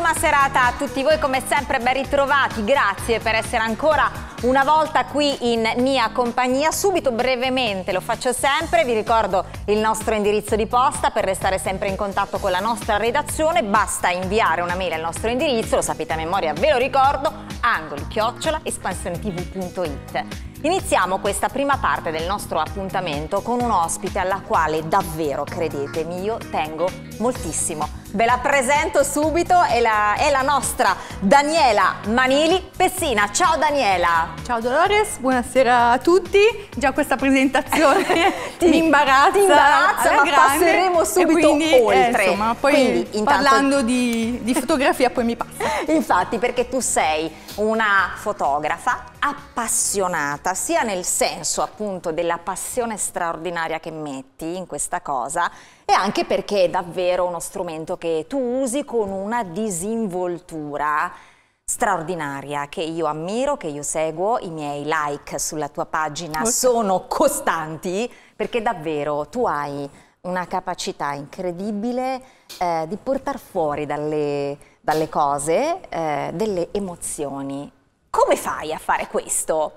buonissima serata a tutti voi, come sempre ben ritrovati, grazie per essere ancora una volta qui in mia compagnia. Subito brevemente, lo faccio sempre, vi ricordo il nostro indirizzo di posta per restare sempre in contatto con la nostra redazione, basta inviare una mail al nostro indirizzo, lo sapete a memoria, ve lo ricordo, angoli chiocciola espansionetv.it. Iniziamo questa prima parte del nostro appuntamento con un ospite alla quale davvero, credetemi, io tengo moltissimo. Ve la presento subito, è la, è la nostra Daniela Manili Pessina. Ciao Daniela! Ciao Dolores, buonasera a tutti. Già questa presentazione ti, mi imbarazza, ti imbarazza ma grande, passeremo subito quindi, eh, oltre. Eh, insomma, poi quindi, intanto... parlando di, di fotografia poi mi passa. Infatti, perché tu sei una fotografa appassionata, sia nel senso appunto della passione straordinaria che metti in questa cosa, e anche perché è davvero uno strumento che tu usi con una disinvoltura straordinaria che io ammiro, che io seguo, i miei like sulla tua pagina Molto. sono costanti perché davvero tu hai una capacità incredibile eh, di portare fuori dalle dalle cose eh, delle emozioni. Come fai a fare questo?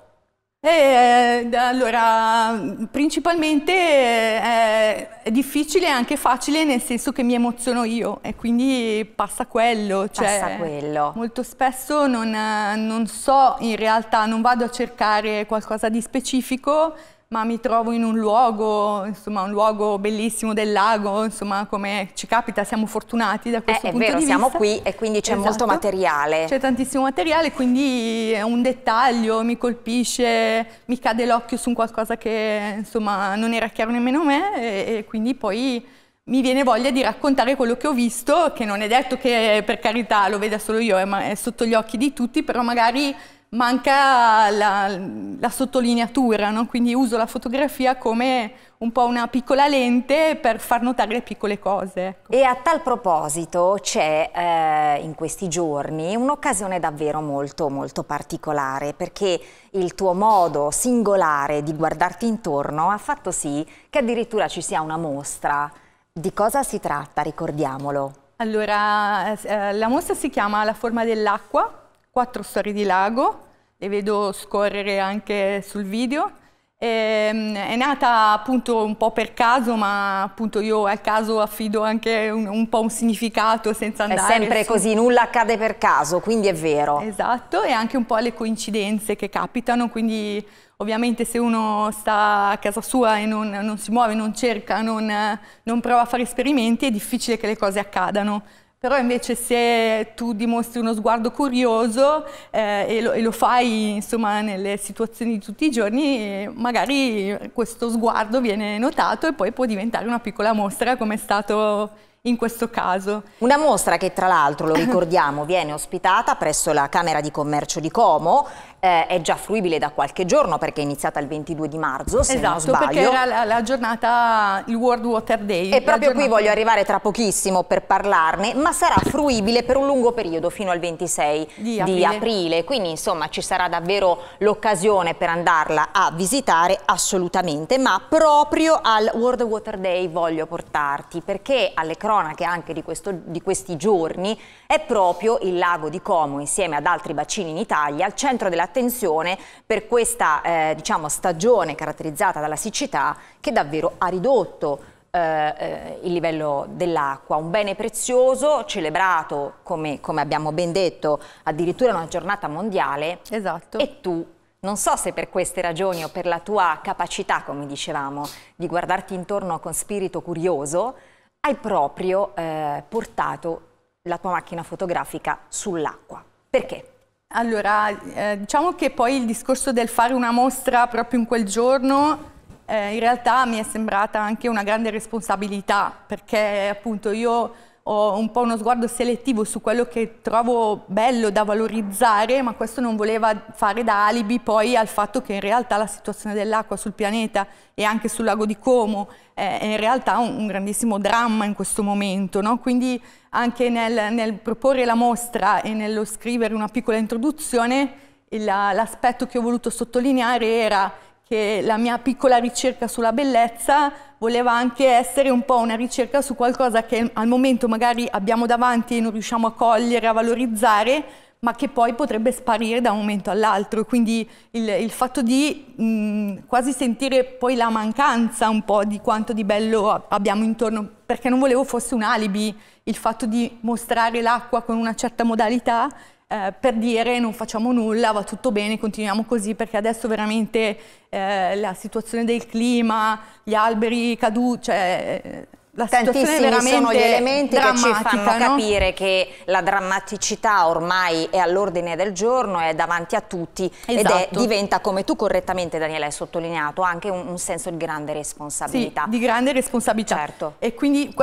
Eh, eh, allora, principalmente eh, è difficile e anche facile nel senso che mi emoziono io e quindi passa quello. Cioè, passa quello. Molto spesso non, eh, non so, in realtà non vado a cercare qualcosa di specifico, ma mi trovo in un luogo, insomma, un luogo bellissimo del lago, insomma, come ci capita, siamo fortunati da eh, questo eh, punto vero, di vista. È vero, siamo qui e quindi c'è esatto. molto materiale. C'è tantissimo materiale, quindi è un dettaglio, mi colpisce, mi cade l'occhio su qualcosa che, insomma, non era chiaro nemmeno a me e, e quindi poi mi viene voglia di raccontare quello che ho visto, che non è detto che per carità lo veda solo io, è, eh, è sotto gli occhi di tutti, però magari manca la, la sottolineatura, no? quindi uso la fotografia come un po' una piccola lente per far notare le piccole cose. Ecco. E a tal proposito c'è eh, in questi giorni un'occasione davvero molto molto particolare perché il tuo modo singolare di guardarti intorno ha fatto sì che addirittura ci sia una mostra. Di cosa si tratta? Ricordiamolo. Allora, eh, la mostra si chiama La forma dell'acqua quattro storie di lago, le vedo scorrere anche sul video. E, ehm, è nata appunto un po' per caso, ma appunto io al caso affido anche un, un po' un significato senza andare. È sempre su... così, nulla accade per caso, quindi è vero. Esatto, e anche un po' le coincidenze che capitano, quindi ovviamente se uno sta a casa sua e non, non si muove, non cerca, non, non prova a fare esperimenti, è difficile che le cose accadano. Però invece se tu dimostri uno sguardo curioso eh, e, lo, e, lo, fai insomma, nelle situazioni di tutti i giorni, eh, magari questo sguardo viene notato e poi può diventare una piccola mostra come è stato in questo caso. Una mostra che tra l'altro, lo ricordiamo, viene ospitata presso la Camera di Commercio di Como eh, è già fruibile da qualche giorno perché è iniziata il 22 di marzo, se esatto, non sbaglio. perché era la, la, giornata, il World Water Day. E proprio qui voglio arrivare tra pochissimo per parlarne, ma sarà fruibile per un lungo periodo, fino al 26 di, aprile. aprile. Quindi insomma ci sarà davvero l'occasione per andarla a visitare assolutamente, ma proprio al World Water Day voglio portarti perché alle cronache anche di, questo, di questi giorni è proprio il lago di Como insieme ad altri bacini in Italia al centro della l'attenzione per questa eh, diciamo, stagione caratterizzata dalla siccità che davvero ha ridotto eh, eh, il livello dell'acqua, un bene prezioso celebrato come, come, abbiamo ben detto addirittura una giornata mondiale esatto. e tu non so se per queste ragioni o per la tua capacità come dicevamo di guardarti intorno con spirito curioso hai proprio eh, portato la tua macchina fotografica sull'acqua perché? Allora, eh, diciamo che poi il discorso del fare una mostra proprio in quel giorno eh, in realtà mi è sembrata anche una grande responsabilità perché appunto io ho un po' uno sguardo selettivo su quello che trovo bello da valorizzare, ma questo non voleva fare da alibi poi al fatto che in realtà la situazione dell'acqua sul pianeta e anche sul lago di Como è in realtà un, grandissimo dramma in questo momento. No? Quindi anche nel, nel, proporre la mostra e nello scrivere una piccola introduzione, l'aspetto che ho voluto sottolineare era che la mia piccola ricerca sulla bellezza voleva anche essere un po' una ricerca su qualcosa che al momento magari abbiamo davanti e non riusciamo a cogliere, a valorizzare, ma che poi potrebbe sparire da un momento all'altro. Quindi il, il, fatto di mh, quasi sentire poi la mancanza un po' di quanto di bello abbiamo intorno, perché non volevo fosse un alibi il fatto di mostrare l'acqua con una certa modalità eh, per dire non facciamo nulla, va tutto bene, continuiamo così perché adesso veramente eh, la situazione del clima, gli alberi caduti, cioè, la Tantissimi sono gli elementi che ci fanno no? capire che la drammaticità ormai è all'ordine del giorno, è davanti a tutti esatto. ed è, esatto. diventa, come tu correttamente Daniela hai sottolineato, anche un, un senso di grande responsabilità. Sì, di grande responsabilità. Certo. E quindi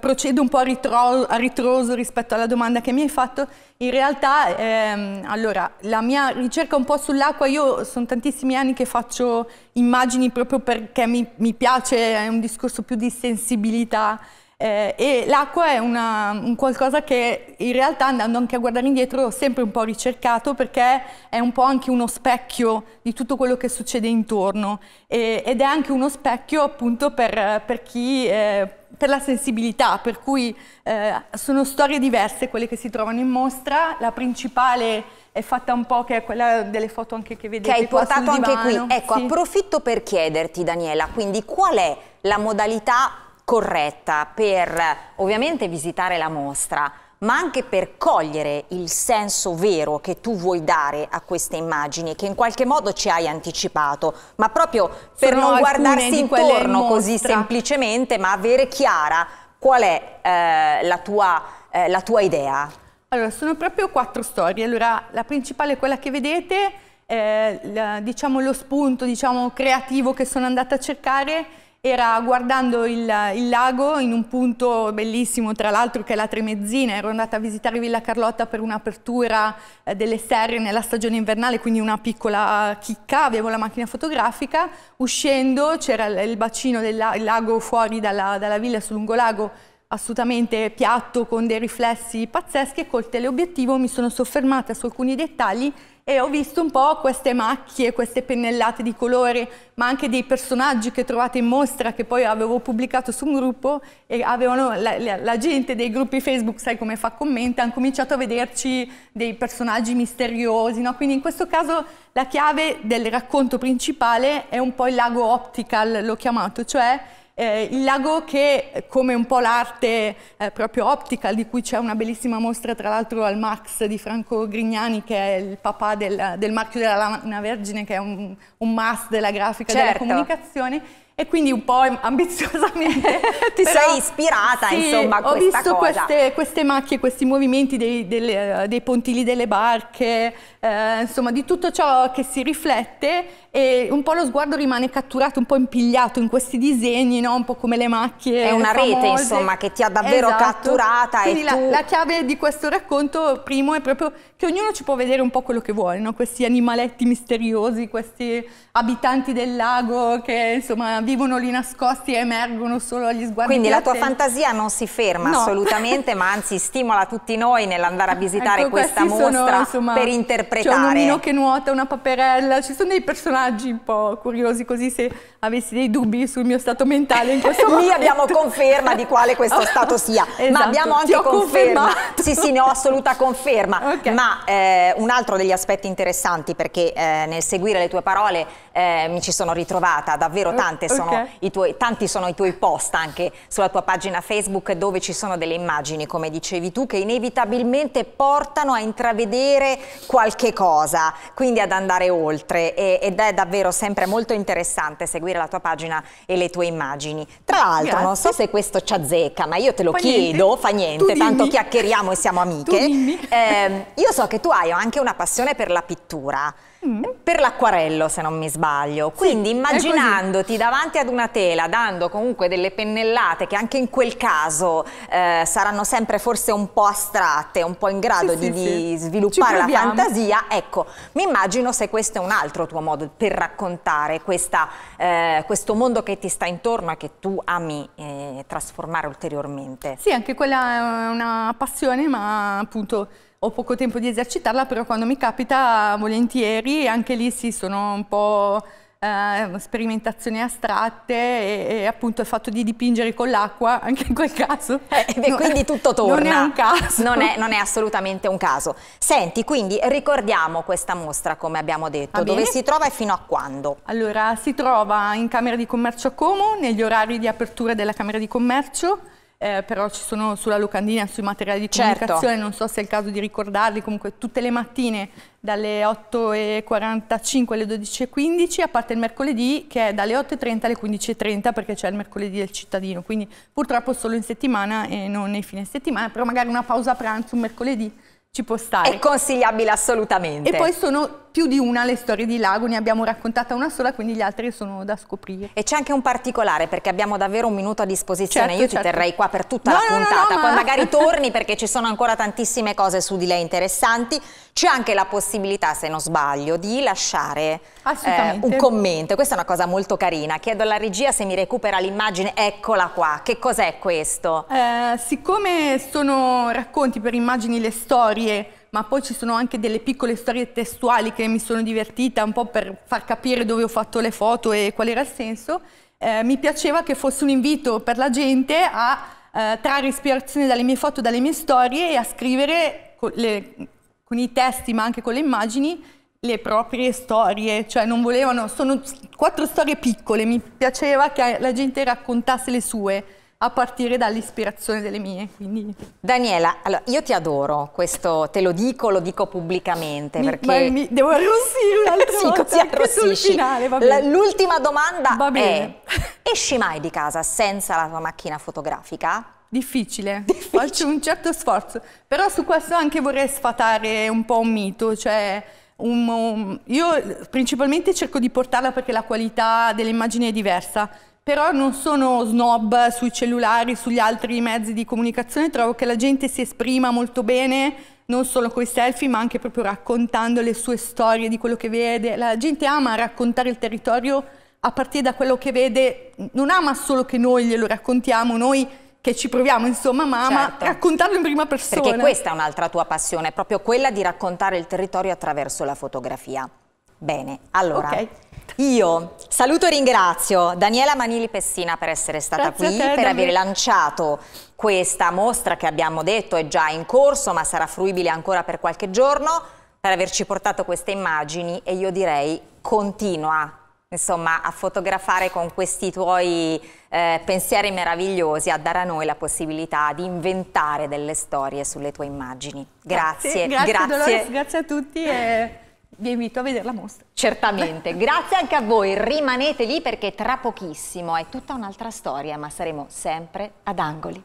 procedo un po' a, ritro, a, ritroso rispetto alla domanda che mi hai fatto. In realtà, ehm, allora, la mia ricerca un po' sull'acqua, io sono tantissimi anni che faccio immagini proprio perché mi, mi piace, è un discorso più di sensibilità. Eh, e l'acqua è una, un qualcosa che in realtà andando anche a guardare indietro ho sempre un po' ricercato perché è un po' anche uno specchio di tutto quello che succede intorno e, ed è anche uno specchio appunto per, per chi eh, per la sensibilità, per cui eh, sono storie diverse quelle che si trovano in mostra, la principale è fatta un po' che è quella delle foto anche che vedete che hai portato anche qui. Ecco, sì. approfitto per chiederti Daniela, quindi qual è la modalità corretta per ovviamente visitare la mostra, ma anche per cogliere il senso vero che tu vuoi dare a queste immagini, che in qualche modo ci hai anticipato, ma proprio per Sono non guardarsi intorno così semplicemente, ma avere chiara qual è eh, la, tua, eh, la tua idea. Allora, sono proprio quattro storie. Allora, la principale è quella che vedete, eh, la, diciamo lo spunto diciamo, creativo che sono andata a cercare era guardando il, il, lago in un punto bellissimo, tra l'altro che è la Tremezzina, ero andata a visitare Villa Carlotta per un'apertura eh, delle serie nella stagione invernale, quindi una piccola chicca, avevo la macchina fotografica, uscendo c'era il bacino del lago fuori dalla, dalla villa sul lungolago, assolutamente piatto con dei riflessi pazzeschi e col teleobiettivo mi sono soffermata su alcuni dettagli e ho visto un po' queste macchie, queste pennellate di colore, ma anche dei personaggi che trovate in mostra che poi avevo pubblicato su un gruppo e avevano la, la, la gente dei gruppi Facebook, sai come fa commenta, hanno cominciato a vederci dei personaggi misteriosi, no? quindi in questo caso la chiave del racconto principale è un po' il lago optical, l'ho chiamato, cioè eh, il lago che, come un po' l'arte eh, proprio optica, di cui c'è una bellissima mostra tra l'altro al Max di Franco Grignani, che è il papà del, del marchio della lana vergine, che è un, un must della grafica certo. della comunicazione, e quindi un po' ambiziosamente ti però, sei ispirata sì, insomma a ho visto queste, queste, macchie, questi movimenti dei, delle, dei pontili delle barche eh, insomma di tutto ciò che si riflette e un po' lo sguardo rimane catturato un po' impigliato in questi disegni no? un po' come le macchie è una famose. rete insomma che ti ha davvero esatto. catturata quindi la, tu... la, chiave di questo racconto primo è proprio che ognuno ci può vedere un po' quello che vuole no? questi animaletti misteriosi questi abitanti del lago che insomma vivono lì nascosti e emergono solo agli sguardi. Quindi la tua fantasia non si ferma no. assolutamente, ma anzi stimola tutti noi nell'andare a visitare ecco, questa mostra sono, insomma, per interpretare. C'è un omino che nuota, una paperella, ci sono dei personaggi un po' curiosi così se avessi dei dubbi sul mio stato mentale in questo momento. lì abbiamo conferma di quale questo stato sia, esatto, ma abbiamo anche conferma. Sì, sì, ne ho assoluta conferma. Okay. Ma eh, un altro degli aspetti interessanti perché eh, nel seguire le tue parole eh, mi ci sono ritrovata davvero tante, sono okay. i tuoi, tanti sono i tuoi post anche sulla tua pagina Facebook dove ci sono delle immagini, come dicevi tu, che inevitabilmente portano a intravedere qualche cosa, quindi ad andare oltre e, ed è davvero sempre molto interessante seguire la tua pagina e le tue immagini. Tra l'altro, non so se questo ci azzecca, ma io te lo fa chiedo, niente. fa niente, tanto chiacchieriamo e siamo amiche. Eh, io so che tu hai anche una passione per la pittura. Per l'acquarello, se non mi sbaglio. Quindi sì, immaginandoti davanti ad una tela, dando comunque delle pennellate che anche in quel caso eh, saranno sempre forse un po' astratte, un po' in grado sì, di, sì, di sviluppare la fantasia, ecco, mi immagino se questo è un altro tuo modo per raccontare questa, eh, questo mondo che ti sta intorno e che tu ami eh, trasformare ulteriormente. Sì, anche quella è una passione, ma appunto ho poco tempo di esercitarla, però quando mi capita volentieri, anche lì sì, sono un po' eh, sperimentazioni astratte e, e, appunto il fatto di dipingere con l'acqua, anche in quel caso. Eh, beh, quindi tutto torna. Non è un caso. Non è, non è, assolutamente un caso. Senti, quindi ricordiamo questa mostra, come abbiamo detto, ah, dove si trova e fino a quando? Allora, si trova in Camera di Commercio Como, negli orari di apertura della Camera di Commercio, eh, però ci sono sulla locandina, sui materiali di certo. comunicazione, certo. non so se è il caso di ricordarli, comunque tutte le mattine dalle 8.45 alle 12.15, a parte il mercoledì che è dalle 8.30 alle 15.30 perché c'è il mercoledì del cittadino, quindi purtroppo solo in settimana e non nei fine settimana, però magari una pausa pranzo un mercoledì ci può stare. È consigliabile assolutamente. E poi sono più di una le storie di Lago, ne abbiamo raccontata una sola, quindi gli altri sono da scoprire. E c'è anche un particolare, perché abbiamo davvero un minuto a disposizione, certo, io certo. ti terrei qua per tutta no, la puntata, no, no, poi ma... magari torni perché ci sono ancora tantissime cose su di lei interessanti, c'è anche la possibilità, se non sbaglio, di lasciare eh, un commento, questa è una cosa molto carina, chiedo alla regia se mi recupera l'immagine, eccola qua, che cos'è questo? Eh, siccome sono racconti per immagini le storie, storie, ma poi ci sono anche delle piccole storie testuali che mi sono divertita un po' per far capire dove ho fatto le foto e qual era il senso. Eh, mi piaceva che fosse un invito per la gente a eh, trarre ispirazione dalle mie foto, dalle mie storie e a scrivere con, le, con i testi ma anche con le immagini le proprie storie, cioè non volevano, sono quattro storie piccole, mi piaceva che la gente raccontasse le sue a partire dall'ispirazione delle mie. Quindi. Daniela, allora, io ti adoro, questo te lo dico, lo dico pubblicamente. Mi, perché... mi devo arrossire un'altra sì, volta così arrossisci. L'ultima domanda è, esci mai di casa senza la tua macchina fotografica? Difficile. Difficile, faccio un certo sforzo, però su questo anche vorrei sfatare un po' un mito, cioè... Un, un, io principalmente cerco di portarla perché la qualità dell'immagine è diversa, però non sono snob sui cellulari, sugli altri mezzi di comunicazione, trovo che la gente si esprima molto bene, non solo con i selfie, ma anche proprio raccontando le sue storie di quello che vede. La gente ama raccontare il territorio a partire da quello che vede, non ama solo che noi glielo raccontiamo, noi che ci proviamo, insomma, ma ama certo. raccontarlo in prima persona. Perché questa è un'altra tua passione, proprio quella di raccontare il territorio attraverso la fotografia. Bene, allora... Okay. Io saluto e ringrazio Daniela Manili Pessina per essere stata Grazie qui, te, per aver lanciato questa mostra che abbiamo detto è già in corso ma sarà fruibile ancora per qualche giorno, per averci portato queste immagini e io direi continua insomma, a fotografare con questi tuoi eh, pensieri meravigliosi, a dare a noi la possibilità di inventare delle storie sulle tue immagini. Grazie, grazie, grazie, grazie. Dolores, grazie a tutti. E vi invito a vedere la mostra. Certamente, grazie anche a voi, rimanete lì perché tra pochissimo è tutta un'altra storia, ma saremo sempre ad angoli.